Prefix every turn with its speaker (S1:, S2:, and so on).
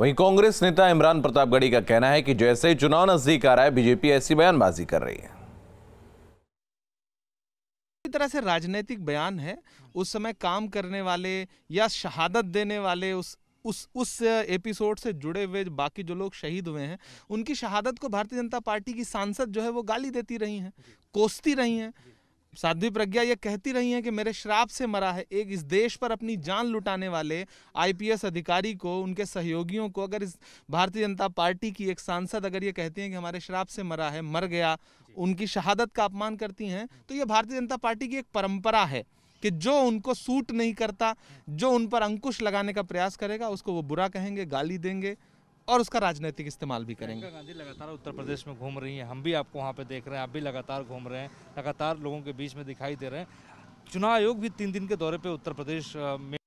S1: वहीं कांग्रेस नेता इमरान प्रतापगढ़ी का कहना है कि जैसे ही चुनाव नजदीक आ रहा है बीजेपी ऐसी बयानबाजी कर रही है तरह से राजनीतिक बयान है उस समय काम करने वाले या शहादत देने वाले उस उस उस एपिसोड से जुड़े हुए बाकी जो लोग शहीद हुए हैं उनकी शहादत को भारतीय जनता पार्टी की सांसद जो है वो गाली देती रही हैं कोसती रही हैं साध्वी प्रज्ञा ये कहती रही हैं कि मेरे श्राप से मरा है एक इस देश पर अपनी जान लुटाने वाले आईपीएस अधिकारी को उनके सहयोगियों को अगर इस भारतीय जनता पार्टी की एक सांसद अगर ये कहती हैं कि हमारे श्राप से मरा है मर गया उनकी शहादत का अपमान करती हैं तो ये भारतीय जनता पार्टी की एक परंपरा है कि जो उनको सूट नहीं करता जो उन पर अंकुश लगाने का प्रयास करेगा उसको वो बुरा कहेंगे गाली देंगे और उसका राजनीतिक इस्तेमाल भी करेंगे
S2: गांधी लगातार उत्तर प्रदेश में घूम रही हैं हम भी आपको वहाँ पे देख रहे हैं आप भी लगातार घूम रहे हैं लगातार लोगों के बीच में दिखाई दे रहे हैं चुनाव आयोग भी तीन दिन के दौरे पे उत्तर प्रदेश में